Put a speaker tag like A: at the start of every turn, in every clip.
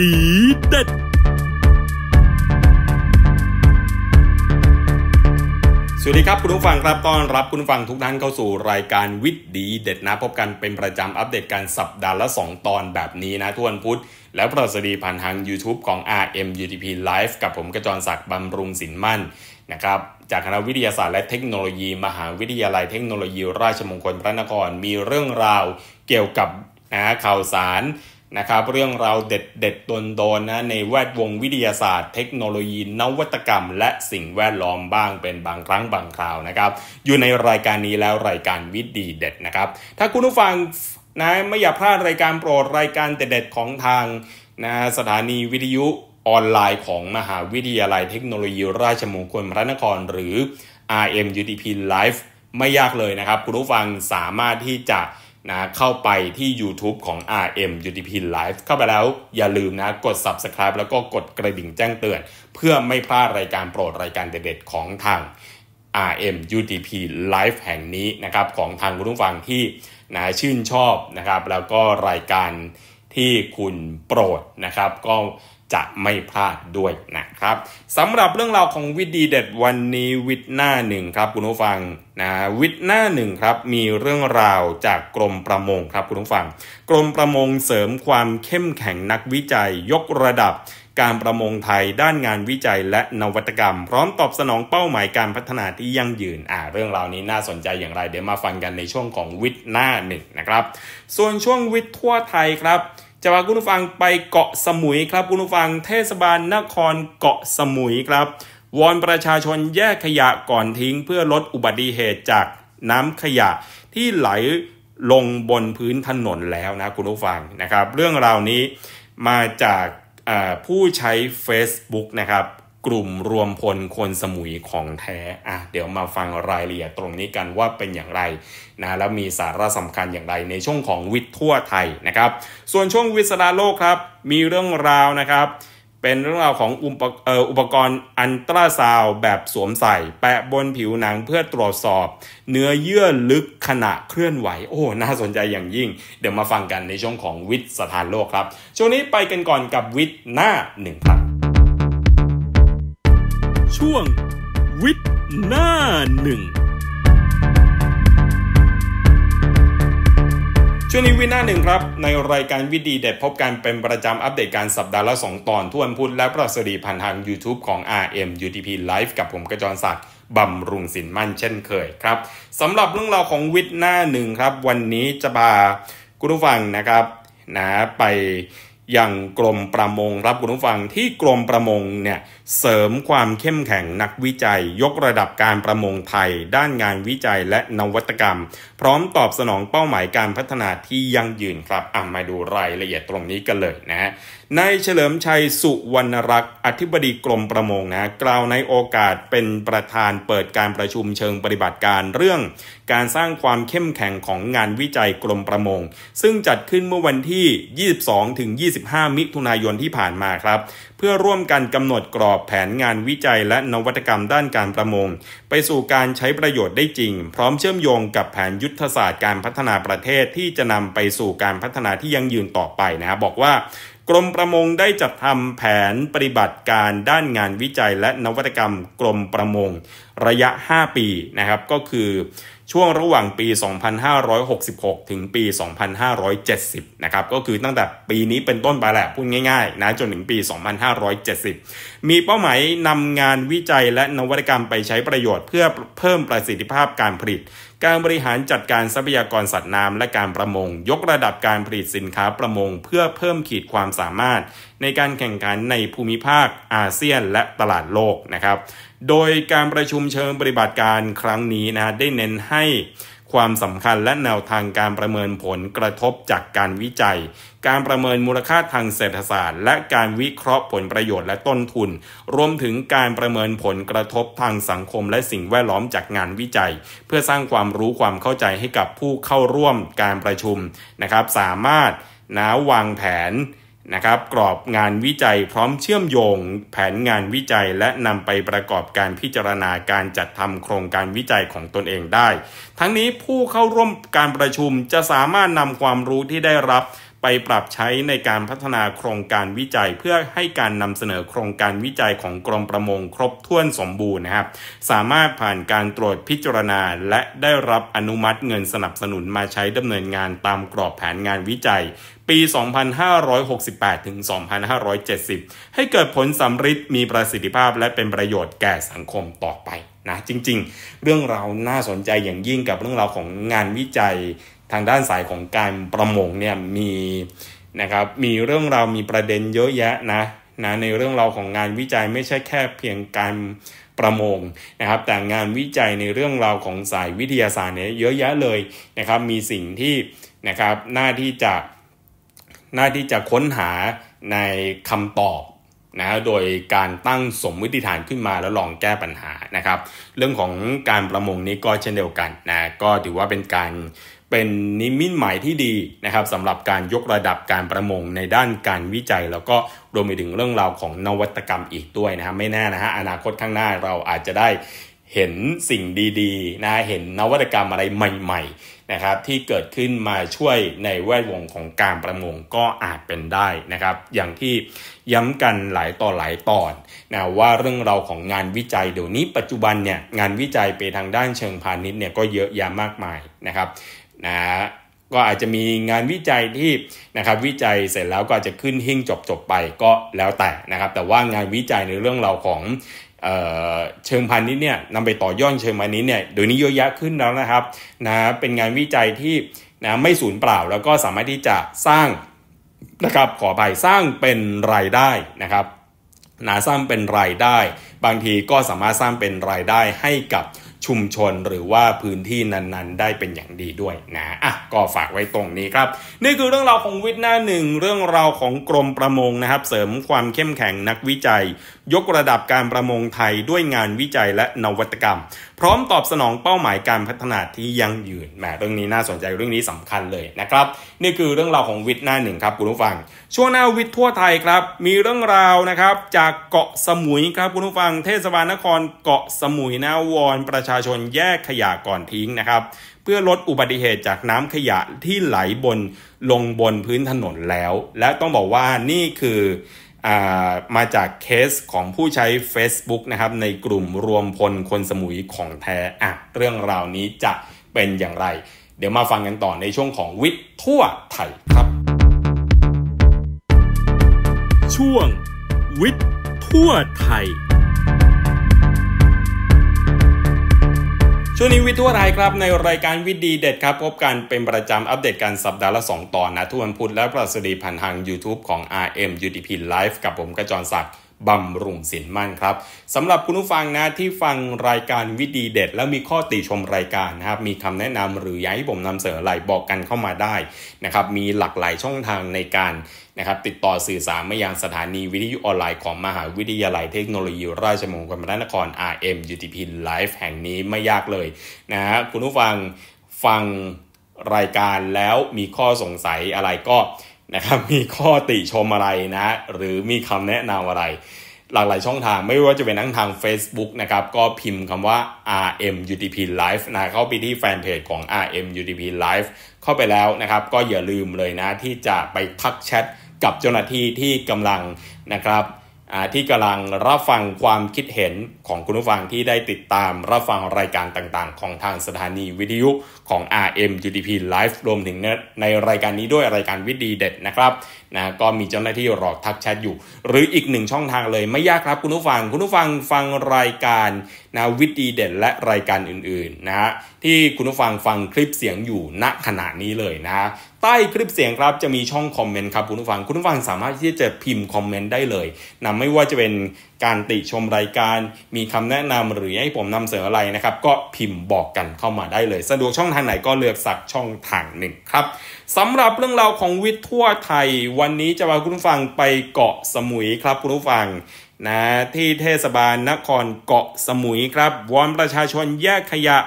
A: ดีเด็ด สวัสดีครับคุณผู้ฟังครับต้อนรับคุณผู้ฟังทุกท่านเข้าสู่รายการวิทย์ดี เด็ดนะพบกันเป็นประจำอัปเดตการสัปดาห์ละ 2 ตอนแบบนี้นะทุกวันพุธและประสดีผ่านทาง YouTube ของ RM UTP Live กับผมกระจรศักดิ์บำรุงสินมั่นนะครับ จากคณะวิทยาศาสตร์และเทคโนโลยีมหาวิทยาลัยเทคโนโลยีราชมงคลพระนครมีเรื่องราวเกี่ยวกับนะข่าวสารนะครับเรื่องราวเด็ดเด็ดโดนโดนนะในแวดวงวิทยาศาสตร์เทคโนโลยี นวัตกรรม และสิ่งแวดล้อมบ้างเป็นบางครั้งบางคราวนะครับอยู่ในรายการนี้แล้วรายการวิดีเด็ดนะครับถ้าคุณผู้ฟังนะไม่อยากพลาดรายการโปรดรายการเด็ด ๆ ของทางนะสถานีวิทยุออนไลน์ของมหาวิทยาลัยเทคโนโลยีราชมงคลพระนครหรือ RMUTP Live ไม่ยากเลยนะครับ คุณผู้ฟังสามารถที่จะนะเข้าไปที่ YouTube ของ RM UTP Live เข้าไปแล้วอย่าลืมนะ กด Subscribe แล้วก็กดกระดิ่งแจ้งเตือน เพื่อไม่พลาดรายการโปรดรายการเด็ดๆของทาง RM UTP Live แห่งนี้นะครับ ของทางคุณผู้ฟังที่นะชื่นชอบนะครับ แล้วก็รายการที่คุณโปรดนะครับ ก็จะไม่พลาดด้วยนะครับสำหรับเรื่องราวของวิดีเด็ดวันนี้วิดหน้าหนึ่งครับคุณผู้ฟังนะวิดหน้าหนึ่งครับ มีเรื่องราวจากกรมประมงครับคุณผู้ฟัง กรมประมงเสริมความเข้มแข็งนักวิจัย ยกระดับ การประมงไทยด้านงานวิจัย และนวัตกรรม พร้อมตอบสนองเป้าหมายการพัฒนาที่ยั่งยืนอ่า เรื่องราวนี้น่าสนใจอย่างไรเดี๋ยวมาฟังกันในช่วงของวิดหน้าหนึ่งนะครับส่วนช่วงวิดทั่วไทยครับจะพาคุณผู้ฟังไปเกาะสมุยครับคุณผู้ฟังเทศบาลนครเกาะสมุยครับวอนประชาชนแยกขยะก่อนทิ้งเพื่อลดอุบัติเหตุจากน้ำขยะที่ไหลลงบนพื้นถนนแล้วนะคุณผู้ฟังนะครับ เรื่องราวนี้มาจากผู้ใช้ Facebook นะครับกลุ่มรวมพล คนสมุยของแท้อ่ะ เดี๋ยวมาฟังรายละเอียดตรงนี้กันว่าเป็นอย่างไรนะ แล้วมีสาระสำคัญอย่างไรในช่วงของวิทย์ทั่วไทยนะครับ ส่วนช่วงวิศราโลกครับ มีเรื่องราวนะครับ เป็นเรื่องราวของอุปกรณ์อันตราซาวแบบสวมใส่แปะบนผิวหนังเพื่อตรวจสอบเนื้อเยื่อลึกขณะเคลื่อนไหว โอ้ น่าสนใจอย่างยิ่ง เดี๋ยวมาฟังกันในช่วงของวิทย์สถานโลกครับ ช่วงนี้ไปกันก่อนกับวิทย์หน้าหนึ่งครับช่วงวิทย์หน้าหนึ่ง ช่วงนี้วิ์หน้าหนึ่งครับ ในรายการวิดีเด็ดพบกันเป็นประจำอัปเดตการสัปดาห์ละ2ตอนทวนพุธและประสรีผ่านทาง YouTube ของ RM UTP Live กับผมกระจรศักดิ์บำรุงสินมั่นเช่นเคยครับสำหรับเรื่องราวของวิทย์หน้าหนึ่งครับ วันนี้จะพาคุณผู้ฟังนะครับ นะไปอย่างกรมประมง รับคุณผู้ฟังที่กรมประมงเนี่ย เสริมความเข้มแข็งนักวิจัย ยกระดับการประมงไทย ด้านงานวิจัยและนวัตกรรม พร้อมตอบสนองเป้าหมายการพัฒนาที่ยั่งยืนครับ อ่ะมาดูรายละเอียดตรงนี้กันเลยนะนายเฉลิมชัยสุวรรณรักษ์อธิบดีกรมประมง นะ กล่าวในโอกาสเป็นประธานเปิดการประชุมเชิงปฏิบัติการเรื่อง การสร้างความเข้มแข็งของงานวิจัยกรมประมง ซึ่งจัดขึ้นเมื่อวันที่ 22ถึง25มิถุนายนที่ผ่านมาครับ เพื่อร่วมกันกำหนดกรอบแผนงานวิจัยและนวัตกรรมด้านการประมง ไปสู่การใช้ประโยชน์ได้จริง พร้อมเชื่อมโยงกับแผนยุทธศาสตร์การพัฒนาประเทศที่จะนำไปสู่การพัฒนาที่ยั่งยืนต่อไปนะครับบอกว่ากรมประมงได้จัดทำแผนปฏิบัติการด้านงานวิจัยและนวัตกรรม กรมประมงระยะ 5 ปีนะครับ ก็คือช่วงระหว่างปี 2566 ถึงปี 2570นะครับก็คือตั้งแต่ปีนี้เป็นต้นไปแหละพูดง่ายๆนะจนถึงปี 2570 มีเป้าหมายนำงานวิจัยและนวัตกรรมไปใช้ประโยชน์เพื่อเพิ่มประสิทธิภาพการผลิตการบริหารจัดการทรัพยากรสัตว์น้ำและการประมง ยกระดับการผลิตสินค้าประมง เพื่อเพิ่มขีดความสามารถ ในการแข่งขันในภูมิภาค อาเซียนและตลาดโลกนะครับ โดยการประชุมเชิงปฏิบัติการครั้งนี้นะได้เน้นให้ความสำคัญและแนวทางการประเมินผลกระทบจากการวิจัย การประเมินมูลค่าทางเศรษฐศาสตร์และการวิเคราะห์ผลประโยชน์และต้นทุน รวมถึงการประเมินผลกระทบทางสังคม และสิ่งแวดล้อมจากงานวิจัย เพื่อสร้างความรู้ความเข้าใจให้กับผู้เข้าร่วมการประชุมนะครับสามารถนะวางแผนนะครับกรอบงานวิจัยพร้อมเชื่อมโยง แผนงานวิจัย และนำไปประกอบการพิจารณาการจัดทำโครงการวิจัยของตนเองได้ ทั้งนี้ผู้เข้าร่วมการประชุมจะสามารถนำความรู้ที่ได้รับไปปรับใช้ในการพัฒนาโครงการวิจัย เพื่อให้การนำเสนอโครงการวิจัยของกรมประมงครบถ้วนสมบูรณ์นะครับ สามารถผ่านการตรวจพิจารณา และได้รับอนุมัติเงินสนับสนุนมาใช้ดำเนินงานตามกรอบแผนงานวิจัย ปี 2568ถึง2570 ให้เกิดผลสำฤทธิ์มีประสิทธิภาพและเป็นประโยชน์แก่สังคมต่อไปนะจริง ๆ เรื่องราวน่าสนใจอย่างยิ่งกับเรื่องราวของงานวิจัยทางด้านสายของการประมงเนี่ย มี นะครับมีเรื่องราวมีประเด็นเยอะแยะนะนะในเรื่องราวของงานวิจัยไม่ใช่แค่เพียงการประมงนะครับแต่งานวิจัยในเรื่องราวของสายวิทยาศาสตร์เนี่ยเยอะแยะเลยนะครับมีสิ่งที่ นะครับ หน้าที่จะ หน้าที่จะค้นหาในคำตอบนะโดยการตั้งสมมติฐานขึ้นมาแล้วลองแก้ปัญหานะครับ เรื่องของการประมงนี้ก็เช่นเดียวกันนะก็ถือว่าเป็นการเป็นนิมิตหมายที่ดีนะครับสำหรับการยกระดับการประมง ในด้านการวิจัยแล้วก็รวมไปถึงเรื่องราวของนวัตกรรมอีกด้วยนะครับ ไม่แน่นะฮะอนาคตข้างหน้าเราอาจจะได้เห็นสิ่งดีๆนะเห็นนวัตกรรมอะไรใหม่ ๆนะครับ ที่เกิดขึ้นมาช่วยในแวดวงของการประมง ก็อาจเป็นได้นะครับ อย่างที่ย้ำกันหลายต่อหลายตอนนะว่าเรื่องเราของงานวิจัยเดี๋ยวนี้ ปัจจุบันเนี่ยงานวิจัยไปทางด้านเชิงพาณิชย์เนี่ยก็เยอะแยะมากมายนะครับนะก็อาจจะมีงานวิจัยที่นะครับวิจัยเสร็จแล้วก็อาจจะขึ้นหิ้งจบจบไปก็แล้วแต่นะครับ แต่ว่างานวิจัยในเรื่องเราของเเชิงพันนี้เนี่ยนำไปต่อยอดเชิงพันนี้เนี่ยโดยนี้เยอะแยะขึ้นแล้วนะครับนะเป็นงานวิจัยที่นะไม่สูญเปล่าแล้วก็สามารถที่จะสร้าง นะครับขอไปสร้างเป็นรายได้นะครับนะสร้างเป็นรายได้ บางทีก็สามารถสร้างเป็นรายได้ให้กับชุมชนหรือว่าพื้นที่นั้น ๆ ได้เป็นอย่างดีด้วยนะอ่ะก็ฝากไว้ตรงนี้ครับ นี่คือเรื่องราวของวิทย์หน้าหนึ่งเรื่องราวของกรมประมงนะครับ เสริมความเข้มแข็งนักวิจัยยกระดับการประมงไทยด้วยงานวิจัยและนวัตกรรม พร้อมตอบสนองเป้าหมายการพัฒนาที่ยั่งยืนแหมเรื่องนี้น่าสนใจเรื่องนี้สำคัญเลยนะครับ นี่คือเรื่องราวของวิทย์หน้าหนึ่งครับคุณผู้ฟังช่วงหน้าวิทย์ทั่วไทยครับ มีเรื่องราวนะครับจากเกาะสมุยครับคุณผู้ฟัง เทศบาลนครเกาะสมุยนาวอนประชาชนแยกขยะก่อนทิ้งนะครับ เพื่อลดอุบัติเหตุจากน้ำขยะที่ไหลบนลงบนพื้นถนนแล้ว และต้องบอกว่านี่คือมาจากเคสของผู้ใช้ Facebook นะครับในกลุ่มรวมพลคนสมุยของแท้อะเรื่องราวนี้จะเป็นอย่างไร เดี๋ยวมาฟังกันต่อในช่วงของ วิทย์ทั่วไทยครับ ช่วงวิทย์ทั่วไทยช่วงนี้วิทย์ทั่วไทยครับในรายการวิดีเด็ดครับ พบกันเป็นประจำอัปเดตกันสัปดาห์ละ 2ตอนนะทุกวันพุธและประสดีผ่านทาง YouTube ของ RM u t p Live กับผมกระจรศักดิ์บำรุงสินมั่นครับสำหรับคุณผู้ฟังนะ ที่ฟังรายการวิดีเด็ด แล้วมีข้อติชมรายการนะครับ มีคำแนะนำหรืออยากให้ผมนำเสนออะไรบอกกันเข้ามาได้นะครับมีหลากหลายช่องทางในการนะครับ ติดต่อสื่อสารมายังสถานีวิทยุออนไลน์ของมหาวิทยาลัยเทคโนโลยีราชมงคลพระนคร RM UTP Live แห่งนี้ไม่ยากเลยนะคุณผู้ฟังฟังรายการแล้วมีข้อสงสัยอะไรก็ นะครับ มีข้อติชมอะไรนะหรือมีคำแนะนำอะไรหลากหลายช่องทางไม่ว่าจะเป็นทั้งทาง Facebook นะครับก็พิมพ์คำว่า RMUTP Live นะเข้าไปที่แฟนเพจของ RMUTP Live เข้าไปแล้วนะครับ ก็อย่าลืมเลยนะ ที่จะไปทักแชทกับเจ้าหน้าที่ที่กำลังนะครับที่กำลังรับฟังความคิดเห็นของคุณผู้ฟังที่ได้ติดตามรับฟังรายการต่างๆ ของทางสถานีวิทยุของ RM UDP Live รวมถึงในรายการนี้ด้วยรายการวิดีเด็ดนะครับนะก็มีเจ้าหน้าที่รอทักแชทอยู่ หรืออีกหนึ่งช่องทางเลยไม่ยากครับคุณผู้ฟังคุณผู้ฟังฟังรายการนะวิดีเด่นและรายการอื่นๆนะฮะที่คุณผู้ฟังฟังคลิปเสียงอยู่ณขณะนี้เลยนะ ใต้คลิปเสียงครับจะมีช่องคอมเมนต์ครับ คุณผู้ฟังคุณผู้ฟังสามารถที่จะพิมพ์คอมเมนต์ได้เลยนะไม่ว่าจะเป็นการติชมรายการมีคำแนะนำหรือให้ผมนำเสนออะไรนะครับ ก็พิมพ์บอกกันเข้ามาได้เลย สะดวกช่องทางไหนก็เลือกสักช่องทางหนึ่งครับสำหรับเรื่องราวของวิทย์ทั่วไทย วันนี้จะพาคุณผู้ฟังไปเกาะสมุยครับคุณผู้ฟังนะที่เทศบาลนครเกาะสมุยครับวอนประชาชนแยกขยะ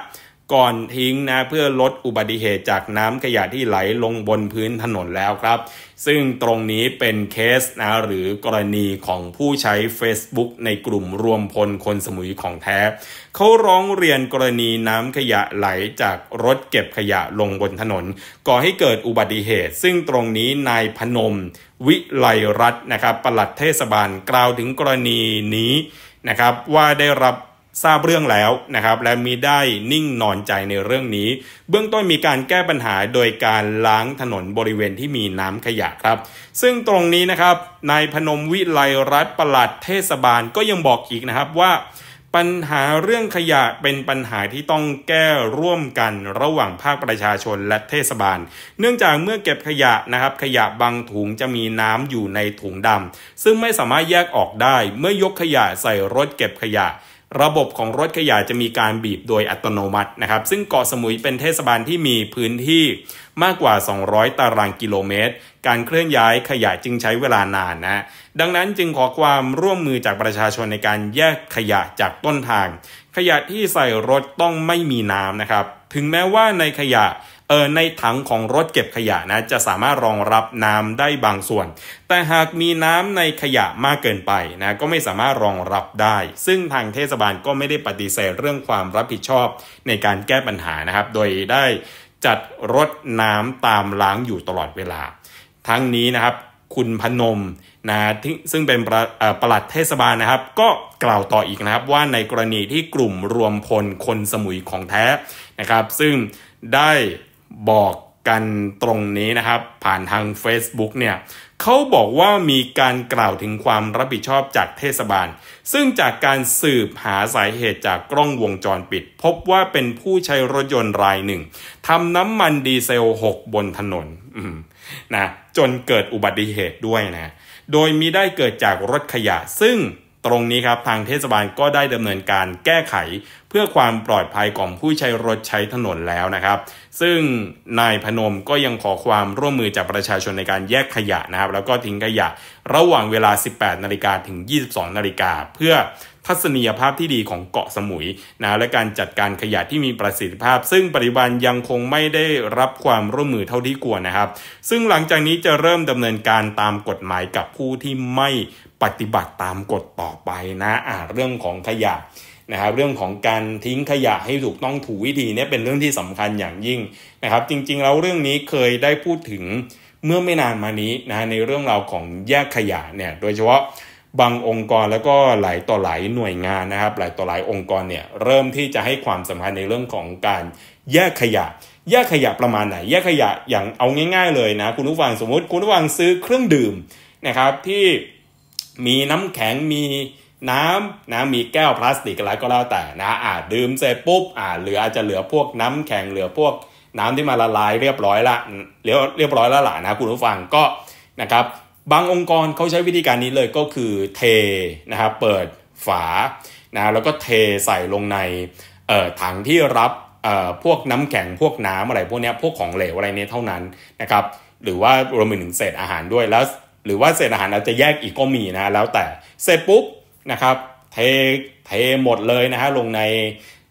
A: ก่อนทิ้งนะ เพื่อลดอุบัติเหตุจากน้ำขยะที่ไหลลงบนพื้นถนนแล้วครับ ซึ่งตรงนี้เป็นเคสนะ หรือกรณีของผู้ใช้ Facebook ในกลุ่มรวมพลคนสมุยของแท้ เขาร้องเรียนกรณีน้ำขยะไหลจากรถเก็บขยะลงบนถนนก่อให้เกิดอุบัติเหตุ ซึ่งตรงนี้นายพนม วิไลรัตนะครับปลัดเทศบาลกล่าวถึงกรณีนี้นะครับ ว่าได้รับทราบเรื่องแล้วนะครับ และมีได้นิ่งนอนใจในเรื่องนี้ เบื้องต้นมีการแก้ปัญหาโดยการล้างถนนบริเวณที่มีน้ำขยะครับซึ่งตรงนี้นะครับนายพนมวิไลรัฐประหลัดเทศบาลก็ยังบอกอีกนะครับว่า ปัญหาเรื่องขยะเป็นปัญหาที่ต้องแก้ร่วมกันระหว่างภาคประชาชนและเทศบาล เนื่องจากเมื่อเก็บขยะนะครับ ขยะบางถุงจะมีน้ำอยู่ในถุงดำซึ่งไม่สามารถแยกออกได้เมื่อยกขยะใส่รถเก็บขยะระบบของรถขยะจะมีการบีบโดยอัตโนมัตินะครับ ซึ่งเกาะสมุยเป็นเทศบาลที่มีพื้นที่มากกว่า 200 ตารางกิโลเมตร การเคลื่อนย้ายขยะจึงใช้เวลานานนะดังนั้นจึงขอความร่วมมือจากประชาชนในการแยกขยะจากต้นทาง ขยะที่ใส่รถต้องไม่มีน้ำนะครับถึงแม้ว่าในขยะเออในถังของรถเก็บขยะนะ จะสามารถรองรับน้ำได้บางส่วน แต่หากมีน้ำในขยะมากเกินไปนะก็ไม่สามารถรองรับได้ ซึ่งทางเทศบาลก็ไม่ได้ปฏิเสธเรื่องความรับผิดชอบในการแก้ปัญหานะครับ โดยได้จัดรถน้ำตามล้างอยู่ตลอดเวลา ทั้งนี้นะครับคุณพนมนะซึ่งเป็นประประหลัดเทศบาลนะครับ ก็กล่าวต่ออีกนะครับว่าในกรณีที่กลุ่มรวมพลคนสมุยของแท้นะครับ ซึ่งได้บอกกันตรงนี้นะครับ ผ่านทาง Facebook เนี่ยเขาบอกว่ามีการกล่าวถึงความรับผิดชอบจากเทศบาล ซึ่งจากการสืบหาสาเหตุจากกล้องวงจรปิด พบว่าเป็นผู้ใช้รถยนต์รายหนึ่ง ทำน้ำมันดีเซลหกบนถนนนะจนเกิดอุบัติเหตุด้วยนะโดยมีได้เกิดจากรถขยะซึ่งตรงนี้ครับทางเทศบาลก็ได้ดำเนินการแก้ไขเพื่อความปลอดภัยของผู้ใช้รถใช้ถนนแล้วนะครับ ซึ่งนายพนมก็ยังขอความร่วมมือจากประชาชนในการแยกขยะนะครับ แล้วก็ทิ้งขยะระหว่างเวลา 18นาฬิกาถึง 22นาฬิกาเพื่อทัศนียภาพที่ดีของเกาะสมุยนะและการจัดการขยะที่มีประสิทธิภาพ ซึ่งปัจจุบันยังคงไม่ได้รับความร่วมมือเท่าที่ควรนะครับ ซึ่งหลังจากนี้จะเริ่มดำเนินการตามกฎหมายกับผู้ที่ไม่ปฏิบัติตามกฎต่อไปนะอ่าเรื่องของขยะนะครับเรื่องของการทิ้งขยะให้ถูกต้องถูกวิธีเนี่ยเป็นเรื่องที่สำคัญอย่างยิ่งนะครับ จริงๆแล้วเรื่องนี้เคยได้พูดถึง เมื่อไม่นานมานี้นะในเรื่องราวของแยกขยะเนี่ยโดยเฉพาะบางองค์กรแล้วก็หลายต่อหลายหน่วยงานนะครับ หลายต่อหลายองค์กรเนี่ยเริ่มที่จะให้ความสำคัญในเรื่องของการแยกขยะ แยกขยะประมาณไหนแยกขยะอย่างเอาง่ายๆเลยนะคุณผู้ฟังสมมติ คุณผู้ฟังซื้อเครื่องดื่มนะครับ ที่มีน้ำแข็งมีน้ำนะมีแก้วพลาสติกอะไรก็แล้วแต่นะอ่าดื่มเสร็จปุ๊บอ่าเหลืออาจจะเหลือพวก น้ำแข็งเหลือพวก น้ำที่มาละลายเรียบร้อยละเรียบเรียบร้อยแล้วล่ะนะคุณผู้ฟังก็นะครับบางองค์กรเขาใช้วิธีการนี้เลยก็คือเทนะครับเปิดฝานะแล้วก็เทใส่ลงในถังที่รับพวกน้ำแข็งพวกน้ำอะไรพวกนี้พวกของเหลวอะไรนี้เท่านั้นนะครับหรือว่ารวมถึงเศษอาหารด้วยแล้วหรือว่าเศษอาหารอาจจะแยกอีกก็มีนะแล้วแต่เสร็จปุ๊บนะครับเทเทหมดเลยนะฮะลงใน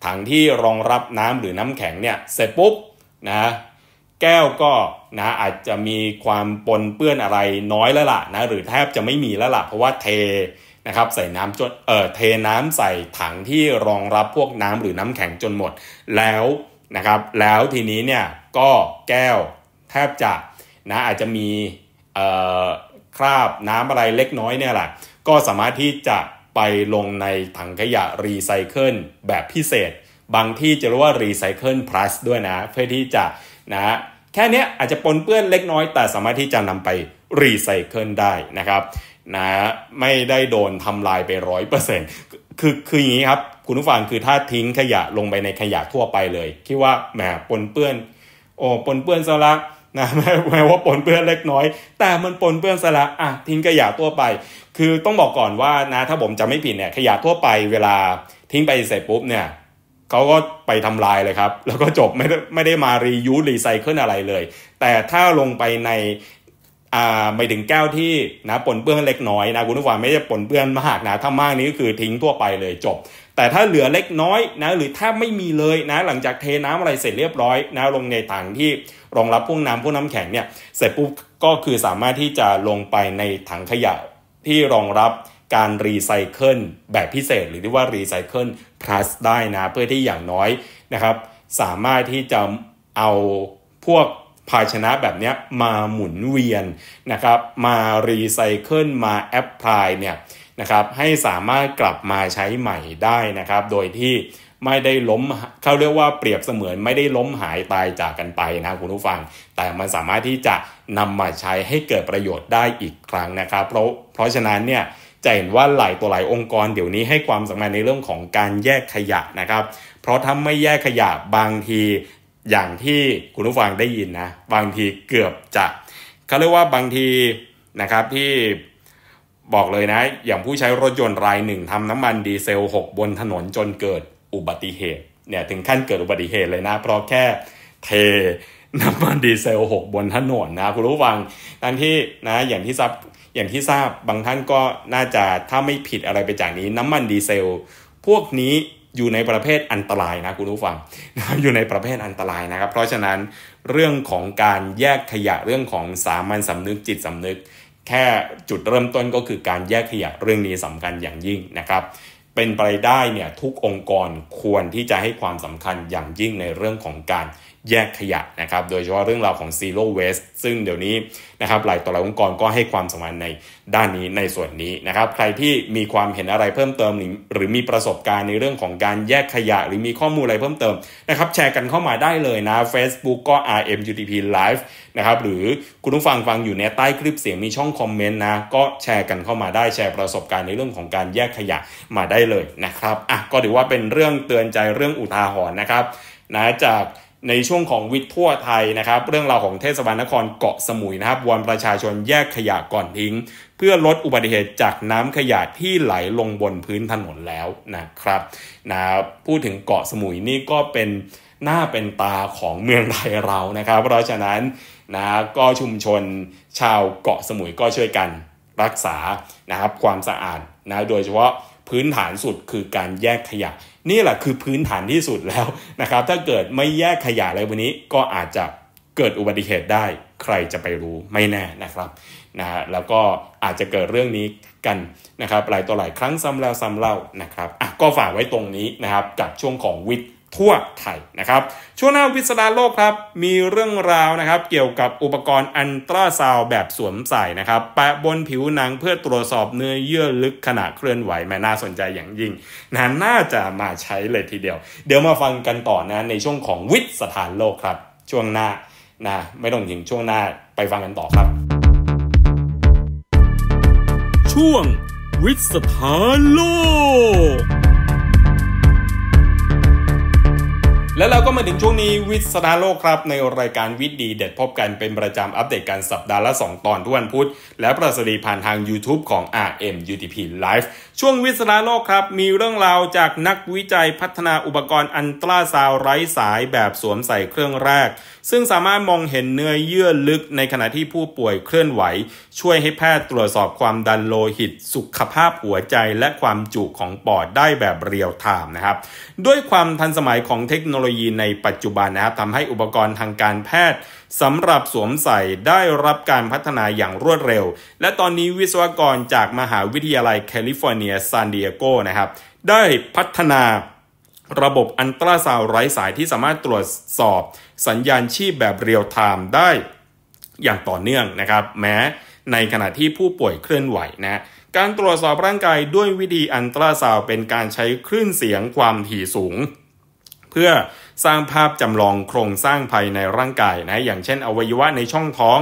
A: ถังที่รองรับน้ำหรือน้ำแข็งเนี่ยเสร็จปุ๊บนะแก้วก็นะอาจจะมีความปนเปื้อนอะไรน้อยแล้วล่ะนะหรือแทบจะไม่มีแล้วล่ะเพราะว่าเทนะครับใส่น้ำจนเอ่อเทน้ำใส่ถังที่รองรับพวกน้ำหรือน้ำแข็งจนหมด แล้วนะครับแล้วทีนี้เนี่ยก็แก้วแทบจะนะอาจจะมีเอ่อคราบน้ำอะไรเล็กน้อยเนี่ยแหละก็สามารถที่จะไปลงในถังขยะรีไซเคิลแบบพิเศษ บางที่จะเรียกว่ารีไซเคิลพลัสด้วยนะเพื่อที่จะนะฮะแค่นี้อาจจะปนเปื้อนเล็กน้อยแต่สามารถที่จะนำไปรีไซเคิลได้นะครับ นะไม่ได้โดนทำลายไปร้อยเปอร์เซ็นต์คือคืออย่างนี้ครับคุณผู้ฟังคือถ้าทิ้งขยะลงไปในขยะทั่วไปเลย คิดว่าแหมปนเปื้อนโอ้ปนเปื้อนซะละนะแม้ว่าปนเปื้อนเล็กน้อย แต่มันปนเปื้อนซะละอ่ะทิ้งขยะทั่วไป คือต้องบอกก่อนว่านะถ้าผมจะไม่ผิดเนี่ยขยะทั่วไปเวลาทิ้งไปเสร็จปุ๊บเนี่ยเขาก็ไปทำลายเลยครับ แล้วก็จบไม่ได้ไม่ได้มารียูรีไซเคิลอะไรเลย แต่ถ้าลงไปในอ่าไม่ถึงแก้วที่นะปนเปื้อนเล็กน้อยนะ คุณผู้ฟังไม่จะปนเปื้อนมากนะ ถ้ามากนี้ก็คือทิ้งทั่วไปเลยจบ แต่ถ้าเหลือเล็กน้อยนะ หรือถ้าไม่มีเลยนะ หลังจากเทน้ำอะไรเสร็จเรียบร้อยนะลงในถังที่รองรับพวกน้ำพวกน้ำแข็งเนี่ย เสร็จปุ๊บก็คือสามารถที่จะลงไปในถังขยะที่รองรับการรีไซเคิลแบบพิเศษหรือที่ว่ารีไซเคิลคลาสได้นะเพื่อที่อย่างน้อยนะครับ สามารถที่จะเอาพวกภาชนะแบบนี้มาหมุนเวียนนะครับ มารีไซเคิลมาแอปพลายเนี่ยนะครับให้สามารถกลับมาใช้ใหม่ได้นะครับโดยที่ไม่ได้ล้มเขาเรียกว่าเปรียบเสมือน ไม่ได้ล้มหายตายจากกันไปนะคุณผู้ฟัง แต่มันสามารถที่จะนำมาใช้ให้เกิดประโยชน์ได้อีกครั้งนะครับเพราะเพราะฉะนั้นเนี่ยจะเห็นว่าหลายตัวหลายองค์กรเดี๋ยวนี้ให้ความสำคัญในเรื่องของการแยกขยะนะครับ เพราะถ้าไม่แยกขยะบางทีอย่างที่คุณผู้ฟังได้ยินนะบางทีเกือบจะเขาเรียกว่าบางทีนะครับที่บอกเลยนะ อย่างผู้ใช้รถยนต์รายหนึ่งทำน้ำมันดีเซลหกบนถนนจนเกิดอุบัติเหตุเนี่ยถึงขั้นเกิดอุบัติเหตุเลยนะเพราะแค่เทน้ำมันดีเซลหกบนถนนนะคุณรู้ฟังทั้งที่นะอย่างที่ทราบอย่างที่ทราบบางท่านก็น่าจะถ้าไม่ผิดอะไรไปจากนี้ น้ำมันดีเซล พวกนี้อยู่ในประเภทอันตรายนะคุณรู้ฟังอยู่ในประเภทอันตรายนะครับ เพราะฉะนั้นเรื่องของการแยกขยะเรื่องของสามัญสำนึกจิตสำนึก แค่จุดเริ่มต้นก็คือการแยกขยะเรื่องนี้สำคัญอย่างยิ่งนะครับ เป็นไปได้เนี่ยทุกองค์กรควรที่จะให้ความสำคัญอย่างยิ่งในเรื่องของการแยกขยะนะครับ โดยเฉพาะเรื่องราวของ zero waste ซึ่งเดี๋ยวนี้นะครับหลายต่อหลายองค์กรก็ให้ความสำคัญในด้านนี้ในส่วนนี้นะครับ ใครที่มีความเห็นอะไรเพิ่มเติม หรือมีประสบการณ์ในเรื่องของการแยกขยะ หรือมีข้อมูลอะไรเพิ่มเติม นะครับแชร์กันเข้ามาได้เลยนะ Facebook ก็ RMUTP Live นะครับหรือคุณผู้ฟังฟังอยู่ในใต้คลิปเสียงมีช่องคอมเมนต์นะก็แชร์กันเข้ามาได้แชร์ประสบการณ์ในเรื่องของการแยกขยะมาได้เลยนะครับอ่ะก็ถือว่าเป็นเรื่องเตือนใจเรื่องอุทาหรณ์นะครับนะจากในช่วงของวิทย์ทั่วไทยนะครับ เรื่องราวของเทศบาลนครเกาะสมุยนะครับวอนประชาชนแยกขยะก่อนทิ้ง เพื่อลดอุบัติเหตุจากน้ำขยะที่ไหลลงบนพื้นถนนแล้วนะครับนะพูดถึงเกาะสมุยนี่ก็เป็นหน้าเป็นตาของเมืองไทยเรานะครับ เพราะฉะนั้นนะก็ชุมชนชาวเกาะสมุยก็ช่วยกันรักษานะครับความสะอาดนะโดยเฉพาะพื้นฐานสุดคือการแยกขยะนี่แหละคือพื้นฐานที่สุดแล้วนะครับ ถ้าเกิดไม่แยกขยะอะไรวันนี้ก็อาจจะเกิดอุบัติเหตุได้ ใครจะไปรู้ไม่แน่นะครับนะแล้วก็อาจจะเกิดเรื่องนี้กันนะครับหลายต่อหลายครั้งซ้ำแล้วซ้ำเล่านะครับอ่ะก็ฝากไว้ตรงนี้นะครับกับช่วงของวิทย์ทั่วไทยนะครับ ช่วงหน้าวิศดาโลกครับ มีเรื่องราวนะครับ เกี่ยวกับอุปกรณ์อันตราซาวแบบสวมใส่นะครับแปะบนผิวหนังเพื่อตรวจสอบเนื้อเยื่อลึกขณะเคลื่อนไหวแม่น่าสนใจอย่างยิ่งนะน่าจะมาใช้เลยทีเดียว เดี๋ยวมาฟังกันต่อนะ ในช่วงของวิทย์สถานโลกครับ ช่วงหน้านะไม่ต้องถึงช่วงหน้าไปฟังกันต่อครับช่วงวิทสถานโลก และเราก็มาถึงช่วงนี้วิทสถานโลกครับ ในรายการวิทย์ดีเด็ดพบกันเป็นประจำอัปเดตการสัปดาห์ละ2ตอนทุกวันพุธ และประสรีผ่านทาง YouTube ของ RMUTP Live ช่วงวิศราโลกครับ มีเรื่องราวจากนักวิจัยพัฒนาอุปกรณ์อันตราซาวไร้สายแบบสวมใส่เครื่องแรก ซึ่งสามารถมองเห็นเนื้อเยื่อลึกในขณะที่ผู้ป่วยเคลื่อนไหว ช่วยให้แพทย์ตรวจสอบความดันโลหิต สุขภาพหัวใจและความจุของปอดได้แบบเรียลไทม์นะครับ ด้วยความทันสมัยของเทคโนโลยีในปัจจุบันนะครับทำให้อุปกรณ์ทางการแพทย์สำหรับสวมใส่ได้รับการพัฒนาอย่างรวดเร็ว และตอนนี้วิศวกรจากมหาวิทยาลัยแคลิฟอร์เนียซานดิเอโกนะครับ ได้พัฒนาระบบอันตราซาวไร้สายที่สามารถตรวจสอบสัญญาณชีพแบบเรียลไทม์ได้อย่างต่อเนื่องนะครับ แม้ในขณะที่ผู้ป่วยเคลื่อนไหวนะ การตรวจสอบร่างกายด้วยวิธีอันตราซาวเป็นการใช้คลื่นเสียงความถี่สูงพื่อสร้างภาพจำลองโครงสร้างภายในร่างกายนะอย่างเช่น อวัยวะในช่องท้อง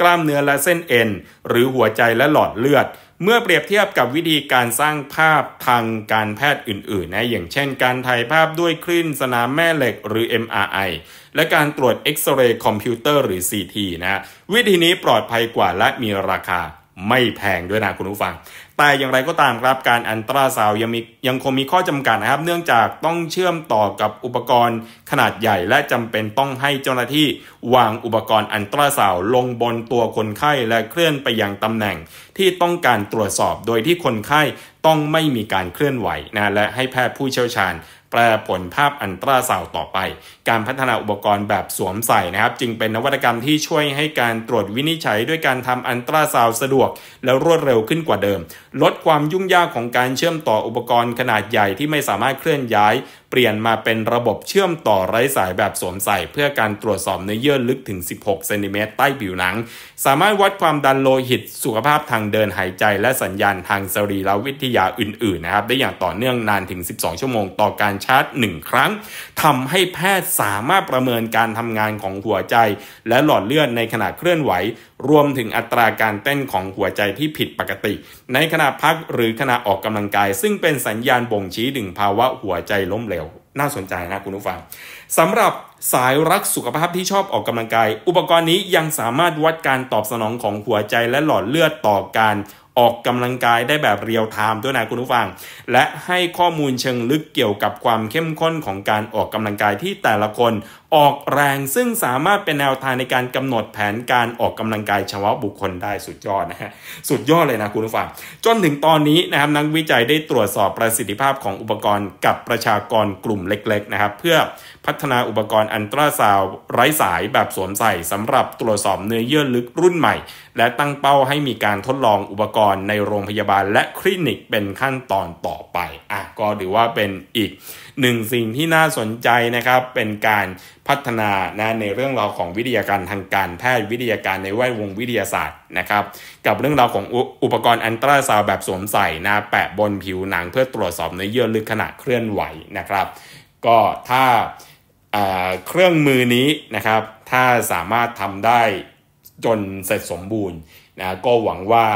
A: กล้ามเนื้อและเส้นเอ็น หรือหัวใจและหลอดเลือด เมื่อเปรียบเทียบกับวิธีการสร้างภาพทางการแพทย์อื่นๆนะอย่างเช่นการถ่ายภาพด้วยคลื่น สนามแม่เหล็กหรือ MRI และการตรวจเอ็กซเรย์คอมพิวเตอร์หรือ CT นะวิธีนี้ปลอดภัยกว่าและมีราคาไม่แพงด้วยนะคุณผู้ฟังแต่อย่างไรก็ตามครับการอันตราซาวยังมียังคงมีข้อจำกัดนะครับเนื่องจากต้องเชื่อมต่อกับอุปกรณ์ขนาดใหญ่และจำเป็นต้องให้เจ้าหน้าที่ วางอุปกรณ์อันตราซาว ลงบนตัวคนไข้และเคลื่อนไปยังตำแหน่งที่ต้องการตรวจสอบโดยที่คนไข้ต้องไม่มีการเคลื่อนไหวนะและให้แพทย์ผู้เชี่ยวชาญแปลผลภาพอันตราซาวต่อไป การพัฒนาอุปกรณ์แบบสวมใส่นะครับจึงเป็นนวัตกรรมที่ช่วยให้การตรวจวินิจฉัยด้วยการทำอันตราซาวสะดวก และรวดเร็วขึ้นกว่าเดิม ลดความยุ่งยากของการเชื่อมต่ออุปกรณ์ขนาดใหญ่ที่ไม่สามารถเคลื่อนย้ายปลี่ยนมาเป็นระบบเชื่อมต่อไร้สายแบบสวมใส่ เพื่อการตรวจสอบเนื้อเยื่อลึกถึง 16 เซนติเมตรใต้ผิวหนัง สามารถวัดความดันโลหิตสุขภาพทางเดินหายใจ และสัญญาณทางสรีรวิทยาอื่น ๆ นะครับได้อย่างต่อเนื่องนานถึง 12 ชั่วโมงต่อการชาร์จ 1 ครั้ง ทำให้แพทย์สามารถประเมินการทำงานของหัวใจ และหลอดเลือดในขณะเคลื่อนไหว รวมถึงอัตราการเต้นของหัวใจที่ผิดปกติ ในขณะพักหรือขณะออกกำลังกาย ซึ่งเป็นสัญญาณบ่งชี้ถึงภาวะหัวใจล้มเหลวน่าสนใจนะคุณผู้ฟังสำหรับสายรักสุขภาพที่ชอบออกกำลังกาย อุปกรณ์นี้ยังสามารถวัดการตอบสนองของหัวใจและหลอดเลือดต่อการออกกำลังกายได้แบบเรียลไทม์ด้วยนะคุณผู้ฟัง และให้ข้อมูลเชิงลึกเกี่ยวกับความเข้มข้นของการออกกำลังกายที่แต่ละคนออกแรงซึ่งสามารถเป็นแนวทางในการกำหนดแผนการออกกำลังกายเฉพาะบุคคลได้สุดยอดนะฮะ สุดยอดเลยนะคุณผู้ฟัง จนถึงตอนนี้นะครับนักวิจัยได้ตรวจสอบประสิทธิภาพของอุปกรณ์ กับประชากรกลุ่มเล็ก ๆ นะครับ เพื่อพัฒนาอุปกรณ์อันตราซาวไร้สายแบบสวมใส่สำหรับตรวจสอบเนื้อเยื่อลึกรุ่นใหม่ และตั้งเป้าให้มีการทดลองอุปกรณ์ในโรงพยาบาล และคลินิกเป็นขั้นตอนต่อไปอ่ะก็ถือว่าเป็นอีกหนึ่งสิ่งที่น่าสนใจนะครับ เป็นการพัฒนานะในเรื่องราวของวิทยาการทางการแพทย์วิทยาการในแวดวงวิทยาศาสตร์นะครับ กับเรื่องราวของอุปกรณ์อันตราซาวแบบสวมใส่นะแปะบนผิวหนังเพื่อตรวจสอบเนื้อเยื่อลึกขณะเคลื่อนไหวนะครับ ก็ถ้าเครื่องมือนี้นะครับ ถ้าสามารถทำได้จนเสร็จสมบูรณ์นะก็หวังว่า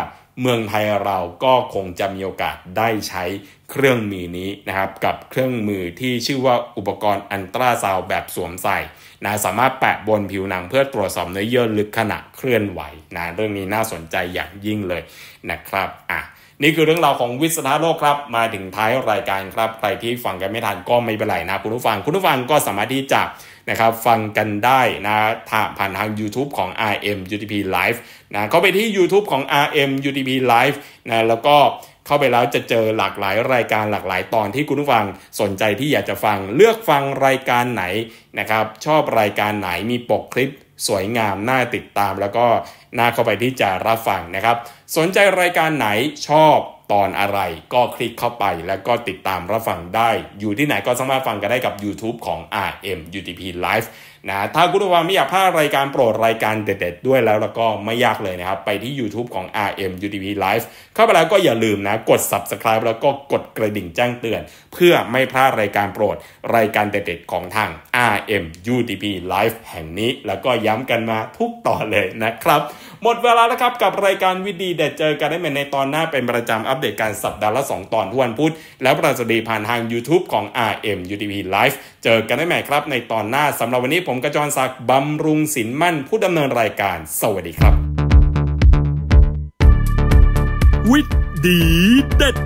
A: เมืองไทยเราก็คงจะมีโอกาสได้ใช้เครื่องมือนี้นะครับกับเครื่องมือที่ชื่อว่าอุปกรณ์อันตราซาวแบบสวมใส่นะสามารถแปะบนผิวหนังเพื่อตรวจสอบเนื้อเยื่อลึกขณะเคลื่อนไหวนะเรื่องนี้น่าสนใจอย่างยิ่งเลยนะครับอ่ะนี่คือเรื่องราวของวิศนาโลกครับ มาถึงท้ายรายการครับ ใครที่ฟังกันไม่ทันก็ไม่เป็นไรนะคุณผู้ฟังคุณผู้ฟังก็สามารถที่จะนะครับฟังกันได้นะาผ่านทาง YouTube ของ RM UTP Live นะเข้าไปที่ YouTube ของ RM UTP Live นะแล้วก็เข้าไปแล้วจะเจอหลากหลายรายการหลากหลายตอนที่คุณฟังสนใจที่อยากจะฟังเลือกฟังรายการไหนนะครับชอบรายการไหนมีปกคลิปสวยงามน่าติดตามแล้วก็น่าเข้าไปที่จะรับฟังนะครับสนใจรายการไหนชอบตอนอะไรก็คลิกเข้าไปแล้วก็ติดตามรับฟังได้อยู่ที่ไหนก็สามารถฟังกันได้กับ YouTube ของ RMUTP Live นะถ้าคุณผู้ฟังไม่อยากพลาดรายการโปรดรายการเด็ดๆด้วยแล้ว แล้วก็ไม่ยากเลยนะครับไปที่ YouTube ของ RM UTV Live เข้าไปแล้วก็อย่าลืมนะ กด Subscribe แล้วก็กดกระดิ่งแจ้งเตือน เพื่อไม่พลาดรายการโปรดรายการเด็ดๆของทาง RM UTV Live แห่งนี้แล้วก็ย้ำกันมาทุกต่อเลยนะครับหมดเวลาแล้วครับกับรายการวิดีเด็ดเจอกันได้ใหม่ในตอนหน้าเป็นประจำอัปเดตการสัปดาห์ละ2ตอนทุกวันพุธและประสดีผ่านทาง YouTube ของ RM UTV Live เจอกันได้ใหม่ครับในตอนหน้าสำหรับวันนี้ผมกระจรศักดิ์บำรุงสินมั่นผู้ดำเนินรายการ สวัสดีครับวิดีเด็ด